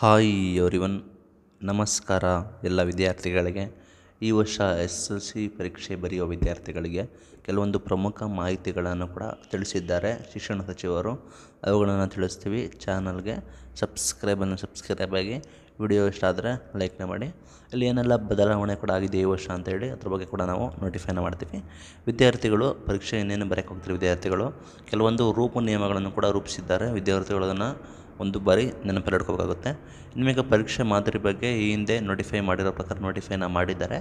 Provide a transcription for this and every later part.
hi everyone ನಮಸ್ಕಾರ ಎಲ್ಲ ವಿದ್ಯಾರ್ಥಿಗಳಿಗೆ ಈ ವರ್ಷ ಎಸ್ ಎಲ್ ಸಿ ಪರೀಕ್ಷೆ ಬರೆಯುವ ವಿದ್ಯಾರ್ಥಿಗಳಿಗೆ ಕೆಲವೊಂದು ಪ್ರಮುಖ ಮಾಹಿತಿಗಳನ್ನು ಕೂಡ ತಿಳಿಸಿದ್ದಾರೆ ಶಿಕ್ಷಣ ಸಚಿವರು ಅವುಗಳನ್ನು ತಿಳಿಸ್ತೀವಿ ಚಾನಲ್ಗೆ ಸಬ್ಸ್ಕ್ರೈಬನ್ನು ಸಬ್ಸ್ಕ್ರೈಬ್ ಆಗಿ ವಿಡಿಯೋ ಇಷ್ಟ ಆದರೆ ಲೈಕ್ನ ಮಾಡಿ ಇಲ್ಲಿ ಏನೆಲ್ಲ ಬದಲಾವಣೆ ಕೂಡ ಆಗಿದೆ ಈ ವರ್ಷ ಅಂತೇಳಿ ಅದ್ರ ಬಗ್ಗೆ ಕೂಡ ನಾವು ನೋಟಿಫೈನ ಮಾಡ್ತೀವಿ ವಿದ್ಯಾರ್ಥಿಗಳು ಪರೀಕ್ಷೆ ಇನ್ನೇನು ಬರೆಯೋಕೆ ಹೋಗ್ತಾರೆ ವಿದ್ಯಾರ್ಥಿಗಳು ಕೆಲವೊಂದು ರೂಪ ನಿಯಮಗಳನ್ನು ಕೂಡ ರೂಪಿಸಿದ್ದಾರೆ ವಿದ್ಯಾರ್ಥಿಗಳದನ್ನು ಒಂದು ಬಾರಿ ಇಡ್ಕೋಬೇಕಾಗುತ್ತೆ ನಿಮಗೆ ಪರೀಕ್ಷೆ ಮಾದರಿ ಬಗ್ಗೆ ಈ ಹಿಂದೆ ನೋಟಿಫೈ ಮಾಡಿರೋ ಪ್ರಕಾರ ನೋಟಿಫೈನ ಮಾಡಿದ್ದಾರೆ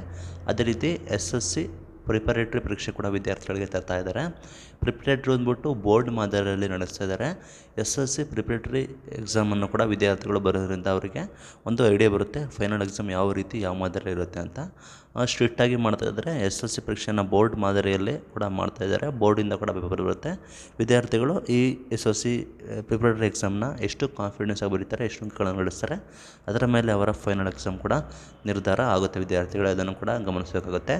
ಅದೇ ರೀತಿ ಎಸ್ ಎಸ್ ಸಿ ಪ್ರಿಪರೇಟ್ರಿ ಪರೀಕ್ಷೆ ಕೂಡ ವಿದ್ಯಾರ್ಥಿಗಳಿಗೆ ತರ್ತಾ ಇದ್ದಾರೆ ಪ್ರಿಪರೇಟ್ರಿ ಅಂದ್ಬಿಟ್ಟು ಬೋರ್ಡ್ ಮಾದರಿಯಲ್ಲಿ ನಡೆಸ್ತಾ ಇದ್ದಾರೆ ಎಸ್ ಎಸ್ ಸಿ ಪ್ರಿಪರೇಟ್ರಿ ಎಕ್ಸಾಮನ್ನು ಕೂಡ ವಿದ್ಯಾರ್ಥಿಗಳು ಬರೋದ್ರಿಂದ ಅವರಿಗೆ ಒಂದು ಐಡಿಯಾ ಬರುತ್ತೆ ಫೈನಲ್ ಎಕ್ಸಾಮ್ ಯಾವ ರೀತಿ ಯಾವ ಮಾದರಿ ಇರುತ್ತೆ ಅಂತ ಸ್ಟ್ರಿಕ್ಟಾಗಿ ಇದ್ದಾರೆ ಎಸ್ ಎಲ್ ಸಿ ಪರೀಕ್ಷೆಯನ್ನು ಬೋರ್ಡ್ ಮಾದರಿಯಲ್ಲಿ ಕೂಡ ಮಾಡ್ತಾಯಿದ್ದಾರೆ ಬೋರ್ಡಿಂದ ಕೂಡ ಪೇಪರ್ ಬರುತ್ತೆ ವಿದ್ಯಾರ್ಥಿಗಳು ಈ ಎಸ್ ಎಲ್ ಸಿ ಪ್ರಿಪ್ರೇಟರಿ ಎಕ್ಸಾಮ್ನ ಎಷ್ಟು ಕಾನ್ಫಿಡೆನ್ಸಾಗಿ ಬರೀತಾರೆ ಎಷ್ಟು ಅಂಕಗಳನ್ನು ಗಳಿಸ್ತಾರೆ ಅದರ ಮೇಲೆ ಅವರ ಫೈನಲ್ ಎಕ್ಸಾಮ್ ಕೂಡ ನಿರ್ಧಾರ ಆಗುತ್ತೆ ವಿದ್ಯಾರ್ಥಿಗಳು ಅದನ್ನು ಕೂಡ ಗಮನಿಸಬೇಕಾಗುತ್ತೆ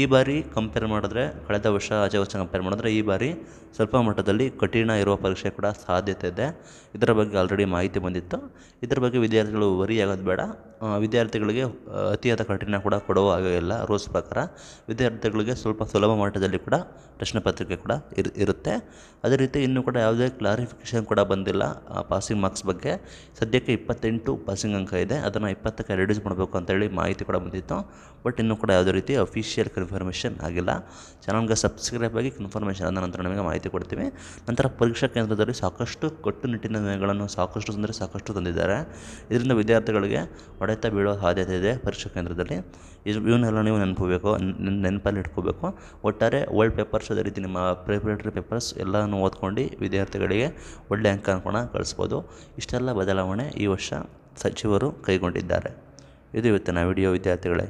ಈ ಬಾರಿ ಕಂಪೇರ್ ಮಾಡಿದ್ರೆ ಕಳೆದ ವರ್ಷ ಆಚೆ ವರ್ಷ ಕಂಪೇರ್ ಮಾಡಿದ್ರೆ ಈ ಬಾರಿ ಸ್ವಲ್ಪ ಮಟ್ಟದಲ್ಲಿ ಕಠಿಣ ಇರುವ ಪರೀಕ್ಷೆ ಕೂಡ ಸಾಧ್ಯತೆ ಇದೆ ಇದರ ಬಗ್ಗೆ ಆಲ್ರೆಡಿ ಮಾಹಿತಿ ಬಂದಿತ್ತು ಇದರ ಬಗ್ಗೆ ವಿದ್ಯಾರ್ಥಿಗಳು ವರಿ ಆಗೋದು ಬೇಡ ವಿದ್ಯಾರ್ಥಿಗಳಿಗೆ ಅತಿಯಾದ ಕಠಿಣ ಕೂಡ ಕೊಡುವ ಎಲ್ಲ ರೂಲ್ಸ್ ಪ್ರಕಾರ ವಿದ್ಯಾರ್ಥಿಗಳಿಗೆ ಸ್ವಲ್ಪ ಸುಲಭ ಮಟ್ಟದಲ್ಲಿ ಕೂಡ ಪ್ರಶ್ನೆ ಪತ್ರಿಕೆ ಕೂಡ ಇರು ಇರುತ್ತೆ ಅದೇ ರೀತಿ ಇನ್ನೂ ಕೂಡ ಯಾವುದೇ ಕ್ಲಾರಿಫಿಕೇಷನ್ ಕೂಡ ಬಂದಿಲ್ಲ ಪಾಸಿಂಗ್ ಮಾರ್ಕ್ಸ್ ಬಗ್ಗೆ ಸದ್ಯಕ್ಕೆ ಇಪ್ಪತ್ತೆಂಟು ಪಾಸಿಂಗ್ ಅಂಕ ಇದೆ ಅದನ್ನು ಇಪ್ಪತ್ತಕ್ಕೆ ರಿಡ್ಯೂಸ್ ಮಾಡಬೇಕು ಅಂತೇಳಿ ಮಾಹಿತಿ ಕೂಡ ಬಂದಿತ್ತು ಬಟ್ ಇನ್ನೂ ಕೂಡ ಯಾವುದೇ ರೀತಿ ಅಫಿಷಿಯಲ್ ಕನ್ಫರ್ಮೇಷನ್ ಆಗಿಲ್ಲ ಚಾನಲ್ಗೆ ಸಬ್ಸ್ಕ್ರೈಬ್ ಆಗಿ ಕನ್ಫರ್ಮೇಷನ್ ಆದ ನಂತರ ನಿಮಗೆ ಮಾಹಿತಿ ಕೊಡ್ತೀವಿ ನಂತರ ಪರೀಕ್ಷಾ ಕೇಂದ್ರದಲ್ಲಿ ಸಾಕಷ್ಟು ಕಟ್ಟುನಿಟ್ಟಿನ ನಿಯಮಗಳನ್ನು ಸಾಕಷ್ಟು ತೊಂದರೆ ಸಾಕಷ್ಟು ತಂದಿದ್ದಾರೆ ಇದರಿಂದ ವಿದ್ಯಾರ್ಥಿಗಳಿಗೆ ಹೊಡೆತ ಬೀಳುವ ಸಾಧ್ಯತೆ ಇದೆ ಪರೀಕ್ಷಾ ಕೇಂದ್ರದಲ್ಲಿ ನೀವು ನೀವು ನೆನಪಬೇಕು ನೆನಪಲ್ಲಿ ಇಟ್ಕೋಬೇಕು ಒಟ್ಟಾರೆ ವರ್ಲ್ಡ್ ಪೇಪರ್ಸ್ ಅದೇ ರೀತಿ ನಿಮ್ಮ ಪ್ರಿಪ್ರೇಟರಿ ಪೇಪರ್ಸ್ ಎಲ್ಲನೂ ಓದ್ಕೊಂಡು ವಿದ್ಯಾರ್ಥಿಗಳಿಗೆ ಒಳ್ಳೆ ಅಂಕ ಅನ್ಕೋಣ ಕಳಿಸ್ಬೋದು ಇಷ್ಟೆಲ್ಲ ಬದಲಾವಣೆ ಈ ವರ್ಷ ಸಚಿವರು ಕೈಗೊಂಡಿದ್ದಾರೆ ಇದು ಇವತ್ತಿನ ವಿಡಿಯೋ ವಿದ್ಯಾರ್ಥಿಗಳೇ